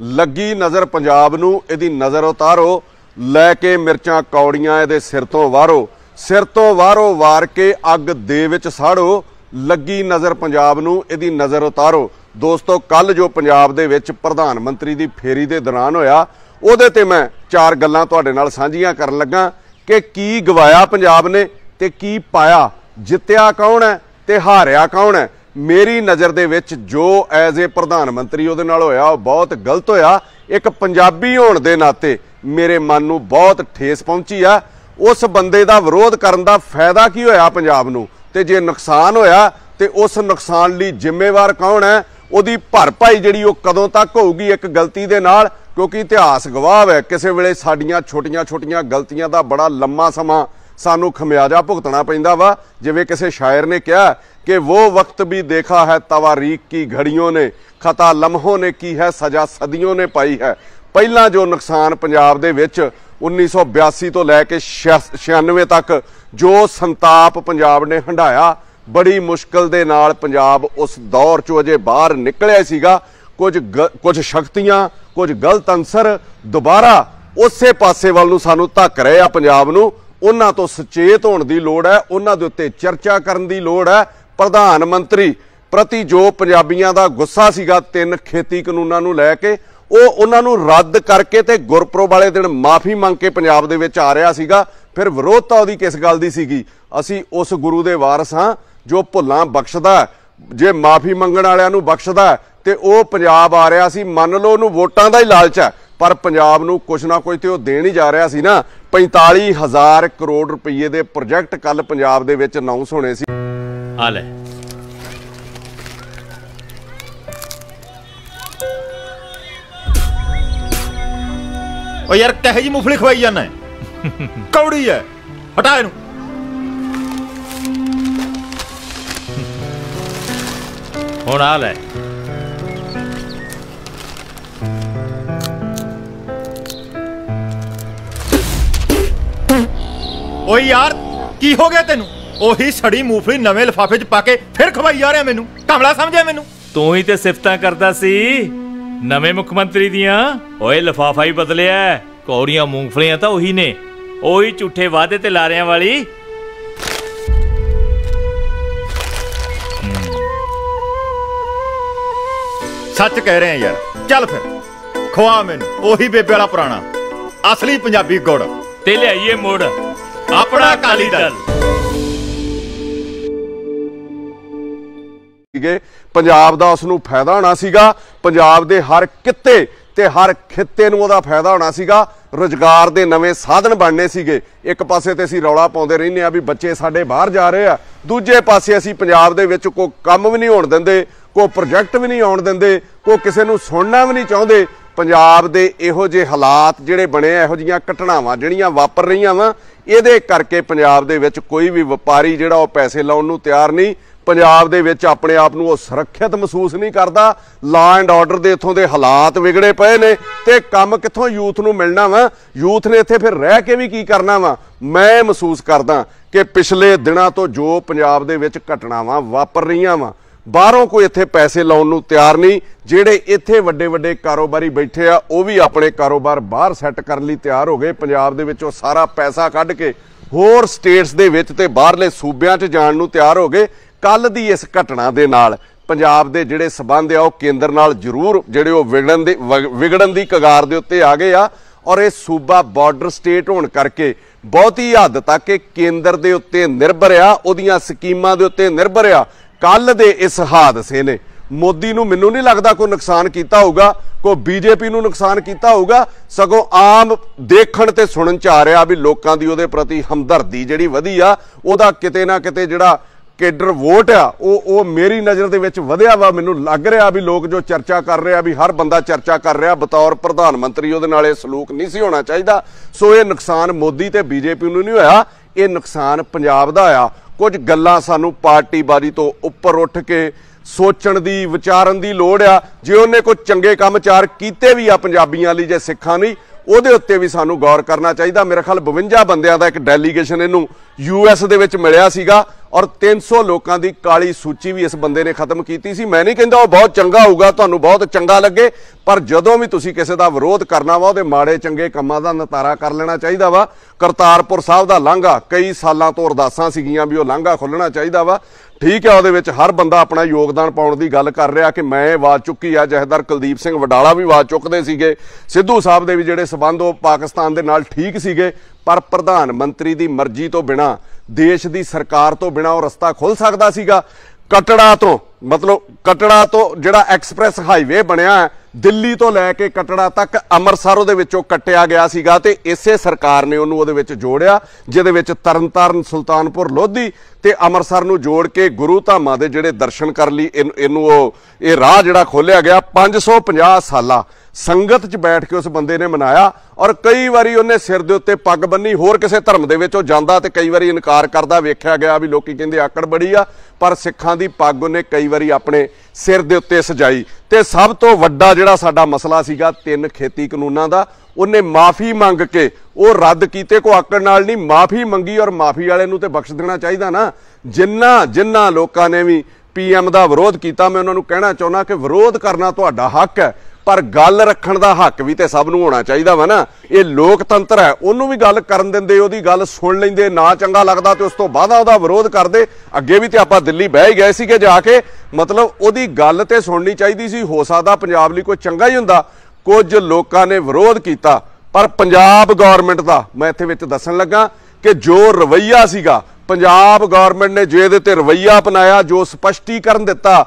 ਲੱਗੀ ਨਜ਼ਰ ਪੰਜਾਬ ਨੂੰ ਇਹਦੀ ਨਜ਼ਰ ਉਤਾਰੋ ਲੈ ਕੇ ਮਿਰਚਾਂ ਕੌੜੀਆਂ ਇਹਦੇ ਸਿਰ ਤੋਂ ਵਾਰੋ ਸਿਰ ਤੋਂ ਵਾਰੋ ਵਾਰ ਕੇ ਅੱਗ ਦੇ ਵਿੱਚ ਸਾੜੋ ਲੱਗੀ ਨਜ਼ਰ ਪੰਜਾਬ ਨੂੰ ਇਹਦੀ ਨਜ਼ਰ ਉਤਾਰੋ ਦੋਸਤੋ ਕੱਲ ਜੋ ਪੰਜਾਬ ਦੇ ਵਿੱਚ ਪ੍ਰਧਾਨ ਮੰਤਰੀ ਦੀ ਫੇਰੀ ਦੇ ਦੌਰਾਨ ਹੋਇਆ ਉਹਦੇ ਤੇ ਮੈਂ ਚਾਰ ਗੱਲਾਂ ਤੁਹਾਡੇ ਨਾਲ ਸਾਂਝੀਆਂ ਕਰਨ ਲੱਗਾ ਕਿ ਕੀ ਗਵਾਇਆ ਪੰਜਾਬ ਨੇ ਤੇ ਕੀ ਪਾਇਆ ਜਿੱਤਿਆ ਕੌਣ ਹੈ ਤੇ ਹਾਰਿਆ ਕੌਣ ਹੈ ਮੇਰੀ ਨਜ਼ਰ ਦੇ ਵਿੱਚ ਜੋ ਐਜ਼ ਏ ਪ੍ਰਧਾਨ ਮੰਤਰੀ ਉਹਦੇ ਨਾਲ ਹੋਇਆ ਉਹ ਬਹੁਤ ਗਲਤ ਹੋਇਆ ਇੱਕ ਪੰਜਾਬੀ ਹੋਣ ਦੇ ਨਾਤੇ ਮੇਰੇ ਮਨ ਨੂੰ ਬਹੁਤ ਠੇਸ ਪਹੁੰਚੀ ਆ ਉਸ ਬੰਦੇ ਦਾ ਵਿਰੋਧ ਕਰਨ ਦਾ ਫਾਇਦਾ ਕੀ ਹੋਇਆ ਪੰਜਾਬ ਨੂੰ ਤੇ ਜੇ ਨੁਕਸਾਨ ਹੋਇਆ ਤੇ ਉਸ ਨੁਕਸਾਨ ਲਈ ਜ਼ਿੰਮੇਵਾਰ ਕੌਣ ਹੈ ਉਹਦੀ ਭਰਪਾਈ ਜਿਹੜੀ ਉਹ ਕਦੋਂ ਤੱਕ ਹੋਊਗੀ ਇੱਕ ਗਲਤੀ ਦੇ ਨਾਲ ਕਿਉਂਕਿ ਇਤਿਹਾਸ ਗਵਾਹ ਹੈ ਕਿਸੇ ਵੇਲੇ ਸਾਡੀਆਂ ਛੋਟੀਆਂ-ਛੋਟੀਆਂ ਗਲਤੀਆਂ ਦਾ ਬੜਾ ਲੰਮਾ ਸਮਾਂ ਸਾਨੂੰ ਖਮਿਆਜਾ ਭੁਗਤਣਾ ਪੈਂਦਾ ਵਾ ਜਿਵੇਂ ਕਿਸੇ ਸ਼ਾਇਰ ਨੇ ਕਿਹਾ ਕਿ ਉਹ ਵਕਤ ਵੀ ਦੇਖਾ ਹੈ ਤਵਾਰੀਖ ਕੀ ਘੜੀਆਂ ਨੇ ਖਤਾ ਲਮਹੋਂ ਨੇ ਕੀ ਹੈ ਸਜ਼ਾ ਸਦੀਆਂ ਨੇ ਪਾਈ ਹੈ ਪਹਿਲਾਂ ਜੋ ਨੁਕਸਾਨ ਪੰਜਾਬ ਦੇ ਵਿੱਚ 1982 ਤੋਂ ਲੈ ਕੇ 96 ਤੱਕ ਜੋ ਸੰਤਾਪ ਪੰਜਾਬ ਨੇ ਹੰਡਾਇਆ ਬੜੀ ਮੁਸ਼ਕਲ ਦੇ ਨਾਲ ਪੰਜਾਬ ਉਸ ਦੌਰ ਚੋਂ ਅਜੇ ਬਾਹਰ ਨਿਕਲਿਆ ਸੀਗਾ ਕੁਝ ਕੁਝ ਸ਼ਕਤੀਆਂ ਕੁਝ ਗਲਤ ਅੰਸਰ ਦੁਬਾਰਾ ਉਸੇ ਪਾਸੇ ਵੱਲ ਨੂੰ ਸਾਨੂੰ ਧੱਕ ਰਹੇ ਆ ਪੰਜਾਬ ਨੂੰ ਉਹਨਾਂ ਤੋਂ ਸੁਚੇਤ ਹੋਣ ਦੀ ਲੋੜ ਹੈ ਉਹਨਾਂ ਦੇ ਉੱਤੇ ਚਰਚਾ ਕਰਨ ਦੀ ਲੋੜ ਹੈ ਪ੍ਰਧਾਨ ਮੰਤਰੀ ਪ੍ਰਤੀ ਜੋ ਪੰਜਾਬੀਆਂ ਦਾ ਗੁੱਸਾ ਸੀਗਾ ਤਿੰਨ ਖੇਤੀ ਕਾਨੂੰਨਾਂ ਨੂੰ ਲੈ ਕੇ ਉਹ ਉਹਨਾਂ ਨੂੰ ਰੱਦ ਕਰਕੇ ਤੇ ਗੁਰਪ੍ਰੋ ਵਾਲੇ ਦਿਨ ਮਾਫੀ ਮੰਗ ਕੇ ਪੰਜਾਬ ਦੇ ਵਿੱਚ ਆ ਰਿਹਾ ਸੀਗਾ ਫਿਰ ਵਿਰੋਧਤਾ ਉਹਦੀ ਕਿਸ ਗੱਲ ਦੀ ਸੀਗੀ ਅਸੀਂ ਉਸ ਗੁਰੂ ਦੇ ਵਾਰਸ ਹਾਂ ਜੋ ਭੁੱਲਾਂ ਬਖਸ਼ਦਾ ਜੇ ਮਾਫੀ ਮੰਗਣ ਵਾਲਿਆਂ ਨੂੰ ਬਖਸ਼ਦਾ ਤੇ ਉਹ ਪੰਜਾਬ ਆ ਰਿਹਾ ਸੀ ਮੰਨ ਲਓ ਉਹਨੂੰ ਵੋਟਾਂ ਦਾ ਹੀ ਲਾਲਚ ਹੈ ਪਰ ਪੰਜਾਬ ਨੂੰ ਕੁਝ ਨਾ ਕੁਝ ਤੇ ਉਹ ਦੇਣ ਹੀ ਜਾ ਰਿਹਾ ਸੀ ਨਾ 45000 ਕਰੋੜ ਰੁਪਏ ਦੇ ਪ੍ਰੋਜੈਕਟ ਕੱਲ ਪੰਜਾਬ ਦੇ ਵਿੱਚ ਅਨਾਉਂਸ ਹੋਣੇ ਸੀ ਆ ਲੈ ਓ ਯਾਰ ਕਹੇ ਜੀ ਮੁਫਲੀ ਖਵਾਈ ਜਾਂਦਾ ਕੌੜੀ ਹੈ ਹਟਾ ਇਹਨੂੰ ਹੁਣ ਆ ਲੈ ਓਏ ਯਾਰ ਕੀ ਹੋ ਗਿਆ ਤੈਨੂੰ ਉਹੀ ਸੜੀ ਮੂਫਲੀ ਨਵੇਂ ਲਫਾਫੇ 'ਚ ਪਾ ਕੇ ਫਿਰ ਖਵਾਈ ਜਾ ਰਿਹਾ ਮੈਨੂੰ ਕਮਲਾ ਸਮਝਿਆ ਮੈਨੂੰ ਤੂੰ ਹੀ ਤੇ ਸਿਫਤਾਂ ਕਰਦਾ ਸੀ ਨਵੇਂ ਮੁੱਖ ਮੰਤਰੀ ਦੀਆਂ ਓਏ ਲਫਾਫਾ ਹੀ ਬਦਲਿਆ ਕੌੜੀਆਂ ਮੂੰਗਫਲੀਆਂ ਤਾਂ ਉਹੀ ਨੇ ਉਹੀ ਝੂਠੇ ਵਾਅਦੇ ਤੇ ਲਾਰਿਆਂ ਵਾਲੀ ਸੱਚ ਕਹਿ ਰਹੇ ਆ ਯਾਰ ਚੱਲ ਫਿਰ ਖਵਾ ਮੈਨੂੰ ਉਹੀ ਬੇਬੇ ਵਾਲਾ ਪੁਰਾਣਾ ਅਸਲੀ ਪੰਜਾਬੀ ਗੁੜ ਤੇ ਲਿਆਈਏ ਮੋੜ ਆਪਣਾ ਅਕਾਲੀ ਦਲ ਸੀਗੇ ਪੰਜਾਬ ਦਾ ਉਸ ਨੂੰ ਫਾਇਦਾ ਹੋਣਾ ਸੀਗਾ ਪੰਜਾਬ ਦੇ ਹਰ ਕਿੱਤੇ ਤੇ ਹਰ ਖਿੱਤੇ ਨੂੰ ਉਹਦਾ ਫਾਇਦਾ ਹੋਣਾ ਸੀਗਾ ਰੋਜ਼ਗਾਰ ਦੇ ਨਵੇਂ ਸਾਧਨ ਬਣਨੇ ਸੀਗੇ ਇੱਕ ਪਾਸੇ ਤੇ ਅਸੀਂ ਰੌਲਾ ਪਾਉਂਦੇ ਰਹਿੰਦੇ ਆ ਵੀ ਬੱਚੇ ਸਾਡੇ ਬਾਹਰ ਜਾ ਰਹੇ ਆ ਦੂਜੇ ਪਾਸੇ ਅਸੀਂ ਪੰਜਾਬ ਦੇ ਵਿੱਚ ਕੋਈ ਕੰਮ ਵੀ ਨਹੀਂ ਹੋਣ ਦਿੰਦੇ ਕੋਈ ਪ੍ਰੋਜੈਕਟ ਵੀ ਨਹੀਂ ਆਉਣ ਦਿੰਦੇ ਕੋਈ ਕਿਸੇ ਨੂੰ ਸੁਣਨਾ ਵੀ ਨਹੀਂ ਚਾਹੁੰਦੇ ਪੰਜਾਬ ਦੇ ਇਹੋ ਜਿਹੇ ਹਾਲਾਤ ਜਿਹੜੇ ਬਣੇ ਆ ਇਹੋ ਜੀਆਂ ਘਟਨਾਵਾਂ ਜਿਹੜੀਆਂ ਵਾਪਰ ਰਹੀਆਂ ਵਾ ਇਹਦੇ ਕਰਕੇ ਪੰਜਾਬ ਦੇ ਵਿੱਚ ਕੋਈ ਵੀ ਵਪਾਰੀ ਜਿਹੜਾ ਉਹ ਪੈਸੇ ਲਾਉਣ ਨੂੰ ਤਿਆਰ ਨਹੀਂ ਪੰਜਾਬ ਦੇ ਵਿੱਚ ਆਪਣੇ ਆਪ ਨੂੰ ਉਹ ਸੁਰੱਖਿਅਤ ਮਹਿਸੂਸ ਨਹੀਂ ਕਰਦਾ ਲਾ ਐਂਡ ਆਰਡਰ ਦੇ ਇਥੋਂ ਦੇ ਹਾਲਾਤ ਵਿਗੜੇ ਪਏ ਨੇ ਤੇ ਕੰਮ ਕਿੱਥੋਂ ਯੂਥ ਨੂੰ ਮਿਲਣਾ ਵਾ ਯੂਥ ਨੇ ਇੱਥੇ ਫਿਰ ਰਹਿ ਕੇ ਵੀ ਕੀ ਕਰਨਾ ਵਾ ਮੈਂ ਮਹਿਸੂਸ ਕਰਦਾ ਕਿ ਪਿਛਲੇ ਦਿਨਾਂ ਤੋਂ ਜੋ ਪੰਜਾਬ ਦੇ ਵਿੱਚ ਘਟਨਾਵਾਂ ਵਾਪਰ ਰਹੀਆਂ ਵਾ ਬਾਹਰੋਂ ਕੋਈ ਇੱਥੇ ਪੈਸੇ ਲਾਉਣ ਨੂੰ ਤਿਆਰ ਨਹੀਂ ਜਿਹੜੇ ਇੱਥੇ ਵੱਡੇ ਵੱਡੇ ਕਾਰੋਬਾਰੀ ਬੈਠੇ ਆ ਉਹ ਵੀ ਆਪਣੇ ਕਾਰੋਬਾਰ ਬਾਹਰ ਸੈੱਟ ਕਰਨ ਲਈ ਤਿਆਰ ਹੋ ਗਏ ਪੰਜਾਬ ਦੇ ਵਿੱਚੋਂ ਸਾਰਾ ਪੈਸਾ ਕੱਢ ਕੇ ਹੋਰ ਸਟੇਟਸ ਦੇ ਵਿੱਚ ਤੇ ਬਾਹਰਲੇ ਸੂਬਿਆਂ 'ਚ ਜਾਣ ਨੂੰ ਤਿਆਰ ਹੋ ਗਏ ਕੱਲ ਦੀ ਇਸ ਘਟਨਾ ਦੇ ਨਾਲ ਪੰਜਾਬ ਦੇ ਜਿਹੜੇ ਸਬੰਧ ਆ ਉਹ ਕੇਂਦਰ ਨਾਲ ਜ਼ਰੂਰ ਜਿਹੜੇ ਉਹ ਵਿਗੜਨ ਦੇ ਵਿਗੜਨ ਦੀ ਕਗਾਰ ਦੇ ਉੱਤੇ ਆ ਗਏ ਆ ਔਰ ਇਹ ਸੂਬਾ ਬਾਰਡਰ ਸਟੇਟ ਹੋਣ ਕਰਕੇ ਬਹੁਤੀ ਹੱਦ ਤੱਕ ਇਹ ਕੇਂਦਰ ਦੇ ਉੱਤੇ ਨਿਰਭਰ ਆ ਉਹਦੀਆਂ ਸਕੀਮਾਂ ਦੇ ਉੱਤੇ ਨਿਰਭਰ ਆ ਕੱਲ ਦੇ ਇਸ ਹਾਦਸੇ ਨੇ ਮੋਦੀ ਨੂੰ ਮੈਨੂੰ ਨਹੀਂ ਲੱਗਦਾ ਕੋਈ ਨੁਕਸਾਨ ਕੀਤਾ ਹੋਊਗਾ ਕੋਈ ਬੀਜੇਪੀ ਨੂੰ ਨੁਕਸਾਨ ਕੀਤਾ ਹੋਊਗਾ ਸਗੋਂ ਆਮ ਦੇਖਣ ਤੇ ਸੁਣਨ ਚ ਆ ਰਿਹਾ ਵੀ ਲੋਕਾਂ ਦੀ ਉਹਦੇ ਪ੍ਰਤੀ ਹਮਦਰਦੀ ਜਿਹੜੀ ਵਧੀ ਆ ਉਹਦਾ ਕਿਤੇ ਨਾ ਕਿਤੇ ਜਿਹੜਾ ਕੇਡਰ ਵੋਟ ਆ ਉਹ ਉਹ ਮੇਰੀ ਨਜ਼ਰ ਦੇ ਵਿੱਚ ਵਧਿਆ ਵਾ ਮੈਨੂੰ ਲੱਗ ਰਿਹਾ ਵੀ ਲੋਕ ਜੋ ਚਰਚਾ ਕਰ ਰਹੇ ਆ ਵੀ ਹਰ ਬੰਦਾ ਚਰਚਾ ਕਰ ਰਿਹਾ ਬਤੌਰ ਪ੍ਰਧਾਨ ਮੰਤਰੀ ਉਹਦੇ ਨਾਲ ਇਹ ਸਲੂਕ ਨਹੀਂ ਸੀ ਹੋਣਾ ਚਾਹੀਦਾ ਸੋ ਇਹ ਨੁਕਸਾਨ ਮੋਦੀ ਤੇ ਬੀਜੇਪੀ ਨੂੰ ਨਹੀਂ ਹੋਇਆ ਇਹ ਨੁਕਸਾਨ ਪੰਜਾਬ ਦਾ ਆ ਕੁਝ ਗੱਲਾਂ ਸਾਨੂੰ ਪਾਰਟੀਬਾਜ਼ੀ ਤੋਂ ਉੱਪਰ ਉੱਠ ਕੇ ਸੋਚਣ ਦੀ ਵਿਚਾਰਨ ਦੀ ਲੋੜ ਆ ਜੇ ਉਹਨੇ ਕੋਈ ਚੰਗੇ ਕੰਮ ਚਾਰ ਕੀਤੇ ਵੀ ਆ ਪੰਜਾਬੀਆਂ ਲਈ ਜੇ ਸਿੱਖਾਂ ਲਈ ਉਹਦੇ ਉੱਤੇ ਵੀ ਸਾਨੂੰ ਗੌਰ ਕਰਨਾ ਚਾਹੀਦਾ ਮੇਰੇ ਖਿਆਲ 52 ਬੰਦਿਆਂ ਦਾ ਇੱਕ ਡੈਲੀਗੇਸ਼ਨ ਇਹਨੂੰ ਯੂਐਸ ਦੇ ਵਿੱਚ ਮਿਲਿਆ ਸੀਗਾ ਔਰ 300 ਲੋਕਾਂ ਦੀ ਕਾਲੀ ਸੂਚੀ ਵੀ ਇਸ ਬੰਦੇ ਨੇ ਖਤਮ ਕੀਤੀ ਸੀ ਮੈਂ ਨਹੀਂ ਕਹਿੰਦਾ ਉਹ ਬਹੁਤ ਚੰਗਾ ਹੋਊਗਾ ਤੁਹਾਨੂੰ ਬਹੁਤ ਚੰਗਾ ਲੱਗੇ ਪਰ ਜਦੋਂ ਵੀ ਤੁਸੀਂ ਕਿਸੇ ਦਾ ਵਿਰੋਧ ਕਰਨਾ ਵਾ ਉਹਦੇ ਮਾੜੇ ਚੰਗੇ ਕੰਮਾਂ ਦਾ ਨਤਾਰਾ ਕਰ ਲੈਣਾ ਚਾਹੀਦਾ ਵਾ ਕਰਤਾਰਪੁਰ ਸਾਹਿਬ ਦਾ ਲਾਂਘਾ ਕਈ ਸਾਲਾਂ ਤੋਂ ਅਰਦਾਸਾਂ ਸੀਗੀਆਂ ਵੀ ਉਹ ਲਾਂਘਾ ਖੁੱਲਣਾ ਚਾਹੀਦਾ ਵਾ ਠੀਕ ਹੈ ਉਹਦੇ ਵਿੱਚ ਹਰ ਬੰਦਾ ਆਪਣਾ ਯੋਗਦਾਨ ਪਾਉਣ ਦੀ ਗੱਲ ਕਰ ਰਿਹਾ ਕਿ ਮੈਂ ਆਵਾਜ਼ ਚੁੱਕੀ ਆ ਜਹਦਰ ਕੁਲਦੀਪ ਸਿੰਘ ਵਡਾਲਾ ਵੀ ਆਵਾਜ਼ ਚੁੱਕਦੇ ਸੀਗੇ ਸਿੱਧੂ ਸਾਹਿਬ ਦੇ ਵੀ ਜਿਹੜੇ ਸਬੰਧ ਉਹ ਪਾਕਿਸਤਾਨ ਦੇ ਨਾਲ ਠੀਕ ਸੀਗੇ ਪਰ ਪ੍ਰਧਾਨ ਮੰਤਰੀ ਦੀ ਮਰਜ਼ੀ ਤੋਂ ਬਿਨਾ ਦੇਸ਼ ਦੀ ਸਰਕਾਰ ਤੋਂ ਬਿਨਾ ਉਹ ਰਸਤਾ ਖੁੱਲ ਸਕਦਾ ਸੀਗਾ ਕਟੜਾ ਤੋਂ ਮਤਲਬ ਕਟੜਾ ਤੋਂ ਜਿਹੜਾ ਐਕਸਪ੍ਰੈਸ ਹਾਈਵੇ ਬਣਿਆ ਦਿੱਲੀ ਤੋਂ ਲੈ ਕੇ ਕਟੜਾ ਤੱਕ ਅੰਮ੍ਰਿਤਸਰ ਉਹਦੇ ਵਿੱਚੋਂ ਕੱਟਿਆ ਗਿਆ ਸੀਗਾ ਤੇ ਇਸੇ ਸਰਕਾਰ ਨੇ ਉਹਨੂੰ ਉਹਦੇ ਵਿੱਚ ਜੋੜਿਆ ਜਿਹਦੇ ਵਿੱਚ ਤਰਨਤਾਰਨ ਸੁਲਤਾਨਪੁਰ ਲੋਧੀ ਤੇ ਅੰਮ੍ਰਿਤਸਰ ਨੂੰ ਜੋੜ ਕੇ ਗੁਰੂ ਧਾਮਾਂ ਦੇ ਜਿਹੜੇ ਦਰਸ਼ਨ ਕਰ ਲਈ ਇਹਨੂੰ ਉਹ ਇਹ ਰਾਹ ਜਿਹੜਾ ਖੋਲਿਆ ਗਿਆ 550 ਸਾਲਾ ਸੰਗਤ 'ਚ ਬੈਠ ਕੇ ਉਸ ਬੰਦੇ ਨੇ ਮਨਾਇਆ ਔਰ ਕਈ ਵਾਰੀ ਉਹਨੇ ਸਿਰ ਦੇ ਉੱਤੇ ਪੱਗ ਬੰਨੀ ਹੋਰ ਕਿਸੇ ਧਰਮ ਦੇ ਵਿੱਚ ਉਹ ਜਾਂਦਾ ਤੇ ਕਈ ਵਾਰੀ ਇਨਕਾਰ ਕਰਦਾ ਵੇਖਿਆ ਗਿਆ ਵੀ ਲੋਕੀ ਕਹਿੰਦੇ ਆਕੜ ਬੜੀ ਆ ਪਰ ਸਿੱਖਾਂ ਦੀ ਪੱਗ ਉਹਨੇ ਕਈ ਵਾਰੀ ਆਪਣੇ ਸਿਰ ਦੇ ਉੱਤੇ ਸਜਾਈ ਤੇ ਸਭ ਤੋਂ ਵੱਡਾ ਜਿਹੜਾ ਸਾਡਾ ਮਸਲਾ ਸੀਗਾ ਤਿੰਨ ਖੇਤੀ ਕਾਨੂੰਨਾਂ ਦਾ ਉਹਨੇ ਮਾਫੀ ਮੰਗ ਕੇ ਉਹ ਰੱਦ ਕੀਤੇ ਕੋ ਆਕੜ ਨਾਲ ਨਹੀਂ ਮਾਫੀ ਮੰਗੀ ਔਰ ਮਾਫੀ ਵਾਲੇ ਨੂੰ ਤੇ ਬਖਸ਼ ਦੇਣਾ ਚਾਹੀਦਾ ਨਾ ਜਿੰਨਾ ਜਿੰਨਾ ਲੋਕਾਂ ਨੇ ਵੀ ਪੀਐਮ ਦਾ ਵਿਰੋਧ ਕੀਤਾ ਮੈਂ ਉਹਨਾਂ ਨੂੰ ਕਹਿਣਾ ਚਾਹੁੰਦਾ ਕਿ ਵਿਰੋਧ ਕਰਨਾ ਤੁਹਾਡਾ ਹੱਕ ਹੈ ਪਰ ਗੱਲ ਰੱਖਣ ਦਾ ਹੱਕ ਵੀ ਤੇ ਸਭ ਨੂੰ ਹੋਣਾ ਚਾਹੀਦਾ ਵਾ ਨਾ ਇਹ ਲੋਕਤੰਤਰ ਹੈ ਉਹਨੂੰ ਵੀ ਗੱਲ ਕਰਨ ਦਿੰਦੇ ਉਹਦੀ ਗੱਲ ਸੁਣ ਲੈਂਦੇ ਨਾ ਚੰਗਾ ਲੱਗਦਾ ਤੇ ਉਸ ਤੋਂ ਬਾਅਦ ਉਹਦਾ ਵਿਰੋਧ ਕਰਦੇ ਅੱਗੇ ਵੀ ਤੇ ਆਪਾਂ ਦਿੱਲੀ ਬਹਿ ਗਏ ਸੀ ਕਿ ਜਾ ਕੇ ਮਤਲਬ ਉਹਦੀ ਗੱਲ ਤੇ ਸੁਣਨੀ ਚਾਹੀਦੀ ਸੀ ਹੋ ਸਕਦਾ ਪੰਜਾਬ ਲਈ ਕੋਈ ਚੰਗਾ ਹੀ ਹੁੰਦਾ ਕੁਝ ਲੋਕਾਂ ਨੇ ਵਿਰੋਧ ਕੀਤਾ ਪਰ ਪੰਜਾਬ ਗਵਰਨਮੈਂਟ ਦਾ ਮੈਂ ਇੱਥੇ ਵਿੱਚ ਦੱਸਣ ਲੱਗਾ ਕਿ ਜੋ ਰਵਈਆ ਸੀਗਾ ਪੰਜਾਬ ਗਵਰਨਮੈਂਟ ਨੇ ਜੇ ਦੇ ਤੇ ਰਵਈਆ ਅਪਣਾਇਆ ਜੋ ਸਪਸ਼ਟੀਕਰਨ ਦਿੱਤਾ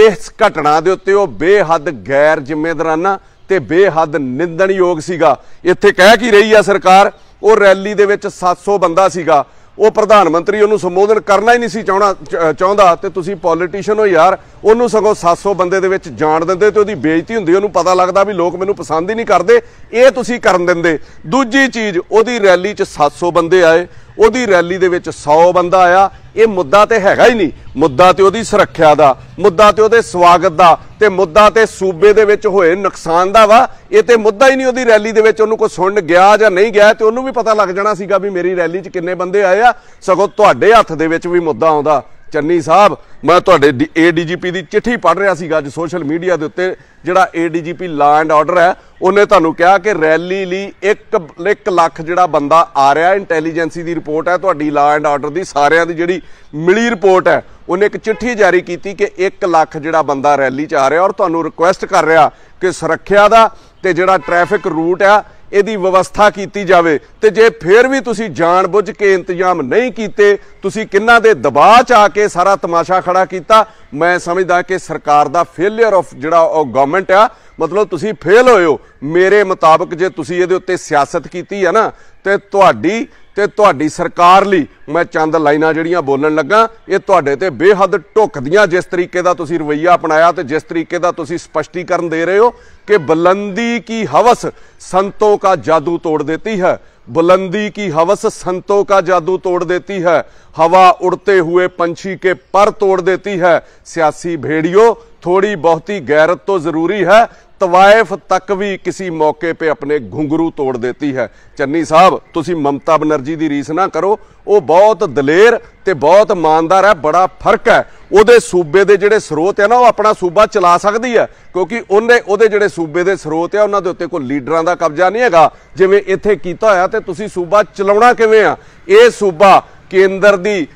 ਇਸ ਘਟਨਾ ਦੇ ਉੱਤੇ ਉਹ ਬੇਹੱਦ ਗੈਰ ਜ਼ਿੰਮੇਦਾਰਾਨਾ ਤੇ ਬੇਹੱਦ ਨਿੰਦਣਯੋਗ ਸੀਗਾ ਇੱਥੇ ਕਹਿ ਕੀ ਰਹੀ ਆ ਸਰਕਾਰ ਉਹ ਰੈਲੀ ਦੇ ਵਿੱਚ 700 ਬੰਦਾ ਸੀਗਾ ਉਹ ਪ੍ਰਧਾਨ ਮੰਤਰੀ ਉਹਨੂੰ ਸੰਬੋਧਨ ਕਰਨਾ ਹੀ ਨਹੀਂ ਸੀ ਚਾਹਣਾ ਚਾਹੁੰਦਾ ਤੇ ਤੁਸੀਂ ਪੋਲੀਟੀਸ਼ੀਅਨ ਹੋ ਯਾਰ ਉਹਨੂੰ ਸਗੋਂ 700 ਬੰਦੇ ਦੇ ਵਿੱਚ ਜਾਣ ਦਿੰਦੇ ਤੇ ਉਹਦੀ ਬੇਇੱਜ਼ਤੀ ਹੁੰਦੀ ਉਹਨੂੰ ਪਤਾ ਲੱਗਦਾ ਵੀ ਲੋਕ ਮੈਨੂੰ ਪਸੰਦ ਹੀ ਨਹੀਂ ਕਰਦੇ ਇਹ ਤੁਸੀਂ ਕਰਨ ਦਿੰਦੇ ਦੂਜੀ ਚੀਜ਼ ਉਹਦੀ ਰੈਲੀ 'ਚ 700 ਬੰਦੇ ਆਏ ਉਹਦੀ ਰੈਲੀ ਦੇ ਵਿੱਚ 100 ਬੰਦਾ ਆਇਆ ਇਹ ਮੁੱਦਾ ਤੇ ਹੈਗਾ ਹੀ ਨਹੀਂ ਮੁੱਦਾ ਤੇ ਉਹਦੀ ਸੁਰੱਖਿਆ ਦਾ ਮੁੱਦਾ ਤੇ ਉਹਦੇ ਸਵਾਗਤ ਦਾ ਤੇ ਮੁੱਦਾ ਤੇ ਸੂਬੇ ਦੇ ਵਿੱਚ ਹੋਏ ਨੁਕਸਾਨ ਦਾ ਵਾ ਇਹ ਤੇ ਮੁੱਦਾ ਹੀ ਨਹੀਂ ਉਹਦੀ ਰੈਲੀ ਦੇ ਵਿੱਚ ਉਹਨੂੰ ਕੋਈ ਸੁਣਨ ਗਿਆ ਜਾਂ ਨਹੀਂ ਗਿਆ ਤੇ ਉਹਨੂੰ ਵੀ ਪਤਾ ਲੱਗ ਜਾਣਾ ਸੀਗਾ ਵੀ ਮੇਰੀ ਰੈਲੀ 'ਚ ਕਿੰਨੇ ਬੰਦੇ ਆਏ ਆ ਸਗੋਂ ਤੁਹਾਡੇ ਹੱਥ ਦੇ ਵਿੱਚ ਵੀ ਮੁੱਦਾ ਆਉਂਦਾ ਚੰਨੀ ਸਾਹਿਬ ਮੈਂ ਤੁਹਾਡੇ ਏਡੀਜੀਪੀ ਦੀ ਚਿੱਠੀ ਪੜ੍ਹ ਰਿਹਾ ਸੀਗਾ ਅੱਜ ਸੋਸ਼ਲ ਮੀਡੀਆ ਦੇ ਉੱਤੇ ਜਿਹੜਾ ਏਡੀਜੀਪੀ ਲਾ ਐਂਡ ਆਰਡਰ ਹੈ ਉਹਨੇ ਤੁਹਾਨੂੰ ਕਿਹਾ ਕਿ ਰੈਲੀ ਲਈ 1 1 ਲੱਖ ਜਿਹੜਾ ਬੰਦਾ ਆ ਰਿਹਾ ਇੰਟੈਲੀਜੈਂਸੀ ਦੀ ਰਿਪੋਰਟ ਹੈ ਤੁਹਾਡੀ ਲਾ ਐਂਡ ਆਰਡਰ ਦੀ ਸਾਰਿਆਂ ਦੀ ਜਿਹੜੀ ਮਿਲੀ ਰਿਪੋਰਟ ਹੈ ਉਹਨੇ ਇੱਕ ਚਿੱਠੀ ਜਾਰੀ ਕੀਤੀ ਕਿ 1 ਲੱਖ ਜਿਹੜਾ ਬੰਦਾ ਰੈਲੀ 'ਚ ਆ ਰਿਹਾ ਔਰ ਤੁਹਾਨੂੰ ਰਿਕੁਐਸਟ ਕਰ ਰਿਹਾ ਕਿ ਸੁਰੱਖਿਆ ਦਾ ਤੇ ਜਿਹੜਾ ਟ੍ਰੈਫਿਕ ਰੂਟ ਆ ਇਹਦੀ ਵਿਵਸਥਾ ਕੀਤੀ ਜਾਵੇ ਤੇ ਜੇ ਫੇਰ ਵੀ ਤੁਸੀਂ ਜਾਣ ਬੁੱਝ ਕੇ ਇੰਤਜ਼ਾਮ ਨਹੀਂ ਕੀਤੇ ਤੁਸੀਂ ਕਿੰਨਾ ਦੇ ਦਬਾਅ 'ਚ ਆ ਕੇ ਸਾਰਾ ਤਮਾਸ਼ਾ ਖੜਾ ਕੀਤਾ ਮੈਂ ਸਮਝਦਾ ਕਿ ਸਰਕਾਰ ਦਾ ਫੇਲਿਅਰ ਆਫ ਜਿਹੜਾ ਉਹ ਗਵਰਨਮੈਂਟ ਆ ਮਤਲਬ ਤੁਸੀਂ ਫੇਲ ਹੋਏ ਹੋ ਮੇਰੇ ਮੁਤਾਬਕ ਜੇ ਤੁਸੀਂ ਇਹਦੇ ਉੱਤੇ ਸਿਆਸਤ ਕੀਤੀ ਹੈ ਨਾ ਤੇ ਤੁਹਾਡੀ ਤੇ ਤੁਹਾਡੀ ਸਰਕਾਰ ਲਈ ਮੈਂ ਚੰਦ ਲਾਈਨਾਂ ਜਿਹੜੀਆਂ ਬੋਲਣ ਲੱਗਾ ਇਹ ਤੁਹਾਡੇ ਤੇ ਬੇਹੱਦ ਢੁੱਕਦੀਆਂ ਜਿਸ ਤਰੀਕੇ ਦਾ ਤੁਸੀਂ ਰਵਈਆ ਅਪਣਾਇਆ ਤੇ ਜਿਸ ਤਰੀਕੇ ਦਾ ਤੁਸੀਂ ਸਪਸ਼ਟੀਕਰਨ ਦੇ ਰਹੇ ਹੋ ਕਿ ਬਲੰਦੀ ਕੀ ਹਵਸ ਸੰਤੋਂ ਦਾ ਜਾਦੂ ਤੋੜ ਦਿੱਤੀ ਹੈ बुलंदी की हवस संतों का जादू तोड़ देती है हवा उड़ते हुए पंछी के पर तोड़ देती है सियासी भेड़ियों ਥੋੜੀ ਬਹੁਤੀ ਗੈਰਤ ਤੋਂ ਜ਼ਰੂਰੀ ਹੈ ਤਵਾਇਫ ਤੱਕ ਵੀ ਕਿਸੇ ਮੌਕੇ 'ਤੇ ਆਪਣੇ ਘੁੰਗਰੂ ਤੋੜ ਦਿੱਤੀ ਹੈ ਚੰਨੀ ਸਾਹਿਬ ਤੁਸੀਂ ਮਮਤਾ ਬਨਰਜੀ ਦੀ ਰੀਸ ਨਾ ਕਰੋ ਉਹ ਬਹੁਤ ਦਲੇਰ ਤੇ ਬਹੁਤ ਇਮਾਨਦਾਰ ਹੈ ਬੜਾ ਫਰਕ ਹੈ ਉਹਦੇ ਸੂਬੇ ਦੇ ਜਿਹੜੇ ਸਰੋਤ ਹੈ ਨਾ ਉਹ ਆਪਣਾ ਸੂਬਾ ਚਲਾ ਸਕਦੀ ਹੈ ਕਿਉਂਕਿ ਉਹਨੇ ਉਹਦੇ ਜਿਹੜੇ ਸੂਬੇ ਦੇ ਸਰੋਤ ਹੈ ਉਹਨਾਂ ਦੇ ਉੱਤੇ ਕੋਈ ਲੀਡਰਾਂ ਦਾ ਕਬਜ਼ਾ ਨਹੀਂ ਹੈਗਾ ਜਿਵੇਂ ਇੱਥੇ ਕੀਤਾ ਹੋਇਆ ਤੇ ਤੁਸੀਂ ਸੂਬਾ ਚਲਾਉਣਾ ਕਿਵੇਂ ਆ ਇਹ ਸੂਬਾ ਕੇਂਦਰ ਦੀ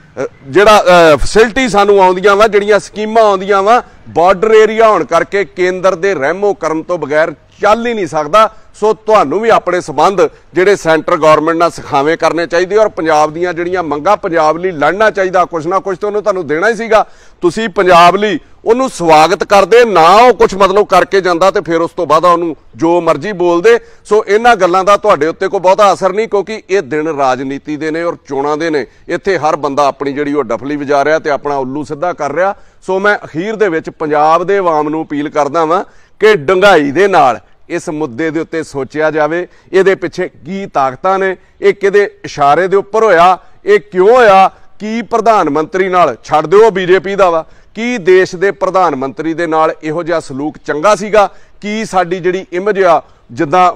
ਜਿਹੜਾ ਫੈਸਿਲਿਟੀ ਸਾਨੂੰ ਆਉਂਦੀਆਂ ਵਾ ਜਿਹੜੀਆਂ ਸਕੀਮਾਂ ਆਉਂਦੀਆਂ ਵਾ ਬਾਰਡਰ ਏਰੀਆ ਹੋਣ ਕਰਕੇ ਕੇਂਦਰ ਦੇ ਰਹਿਮੋ ਕਰਮ ਤੋਂ ਬਗੈਰ ਚੱਲ ਹੀ ਨਹੀਂ ਸਕਦਾ ਸੋ ਤੁਹਾਨੂੰ ਵੀ ਆਪਣੇ ਸਬੰਧ ਜਿਹੜੇ ਸੈਂਟਰ ਗਵਰਨਮੈਂਟ ਨਾਲ ਸਿਖਾਵੇਂ ਕਰਨੇ ਚਾਹੀਦੇ ਔਰ ਪੰਜਾਬ ਦੀਆਂ ਜਿਹੜੀਆਂ ਮੰਗਾਂ ਪੰਜਾਬ ਲਈ ਲੜਨਾ ਚਾਹੀਦਾ ਕੁਝ ਨਾ ਕੁਝ ਤਾਂ ਉਹਨੂੰ ਤੁਹਾਨੂੰ ਦੇਣਾ ਹੀ ਸੀਗਾ ਤੁਸੀਂ ਪੰਜਾਬ ਲਈ ਉਹਨੂੰ ਸਵਾਗਤ ਕਰਦੇ ਨਾ ਉਹ ਕੁਝ ਮਤਲਬ ਕਰਕੇ ਜਾਂਦਾ ਤੇ ਫਿਰ ਉਸ ਤੋਂ ਬਾਅਦ ਉਹਨੂੰ ਜੋ ਮਰਜ਼ੀ ਬੋਲਦੇ ਸੋ ਇਹਨਾਂ ਗੱਲਾਂ ਦਾ ਤੁਹਾਡੇ ਉੱਤੇ ਕੋਈ ਬਹੁਤਾ ਅਸਰ ਨਹੀਂ ਕਿਉਂਕਿ ਇਹ ਦਿਨ ਰਾਜਨੀਤੀ ਦੇ ਨੇ ਔਰ ਚੋਣਾਂ ਦੇ ਨੇ ਇੱਥੇ ਹਰ ਬੰਦਾ ਆਪਣੀ ਜਿਹੜੀ ਉਹ ਡਫਲੀ ਵਜਾ ਰਿਹਾ ਤੇ ਆਪਣਾ ਉੱਲੂ ਸਿੱਧਾ ਕਰ ਰਿਹਾ ਸੋ ਮੈਂ ਅਖੀਰ ਦੇ ਵਿੱਚ ਪੰਜਾਬ ਦੇ ਆਵਾਮ ਨੂੰ ਅਪੀਲ ਕਰਦਾ ਵਾਂ ਕਿ ਡੰਗਾਈ ਦੇ ਨਾਲ ਇਸ ਮੁੱਦੇ ਦੇ ਉੱਤੇ ਸੋਚਿਆ ਜਾਵੇ ਇਹਦੇ ਪਿੱਛੇ ਕੀ ਤਾਕਤਾਂ ਨੇ ਇਹ ਕਿਹਦੇ ਇਸ਼ਾਰੇ ਦੇ ਉੱਪਰ ਹੋਇਆ ਇਹ ਕਿਉਂ ਹੋਇਆ ਕੀ ਪ੍ਰਧਾਨ ਮੰਤਰੀ ਨਾਲ ਛੱਡ ਦਿਓ ਬੀਜੇਪੀ ਦਾ ਵਾ ਕੀ ਦੇਸ਼ ਦੇ ਪ੍ਰਧਾਨ ਮੰਤਰੀ ਦੇ ਨਾਲ ਇਹੋ ਜਿਹਾ ਸਲੂਕ ਚੰਗਾ ਸੀਗਾ ਕੀ ਸਾਡੀ ਜਿਹੜੀ ਇਮੇਜ ਆ ਜਿੱਦਾਂ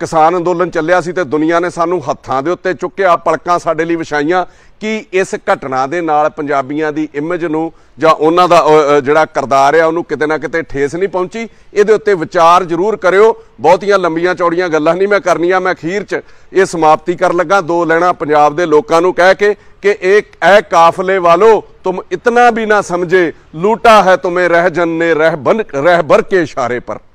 ਕਿਸਾਨ ਅੰਦੋਲਨ ਚੱਲਿਆ ਸੀ ਤੇ ਦੁਨੀਆ ਨੇ ਸਾਨੂੰ ਹੱਥਾਂ ਦੇ ਉੱਤੇ ਚੁੱਕਿਆ ਪਲਕਾਂ ਸਾਡੇ ਲਈ ਵਿਛਾਈਆਂ ਕਿ ਇਸ ਘਟਨਾ ਦੇ ਨਾਲ ਪੰਜਾਬੀਆਂ ਦੀ ਇਮੇਜ ਨੂੰ ਜਾਂ ਉਹਨਾਂ ਦਾ ਜਿਹੜਾ ਕਰਦਾਰ ਆ ਉਹਨੂੰ ਕਿਤੇ ਨਾ ਕਿਤੇ ਠੇਸ ਨਹੀਂ ਪਹੁੰਚੀ ਇਹਦੇ ਉੱਤੇ ਵਿਚਾਰ ਜ਼ਰੂਰ ਕਰਿਓ ਬਹੁਤੀਆਂ ਲੰਬੀਆਂ ਚੌੜੀਆਂ ਗੱਲਾਂ ਨਹੀਂ ਮੈਂ ਕਰਨੀਆਂ ਮੈਂ ਅਖੀਰ 'ਚ ਇਹ ਸਮਾਪਤੀ ਕਰਨ ਲੱਗਾ ਦੋ ਲੈਣਾ ਪੰਜਾਬ ਦੇ ਲੋਕਾਂ ਨੂੰ ਕਹਿ ਕੇ ਕਿ ਇਹ ਐ ਕਾਫਲੇ ਵਾਲੋ ਤੁਮ ਇਤਨਾ ਵੀ ਨਾ ਸਮਝੇ ਲੂਟਾ ਹੈ ਤੁਮੇ ਰਹਿ ਜਨ ਨੇ ਰਹਿ ਬਨ ਰਹਿ ਬਰ ਕੇ ਇਸ਼ਾਰੇ ਪਰ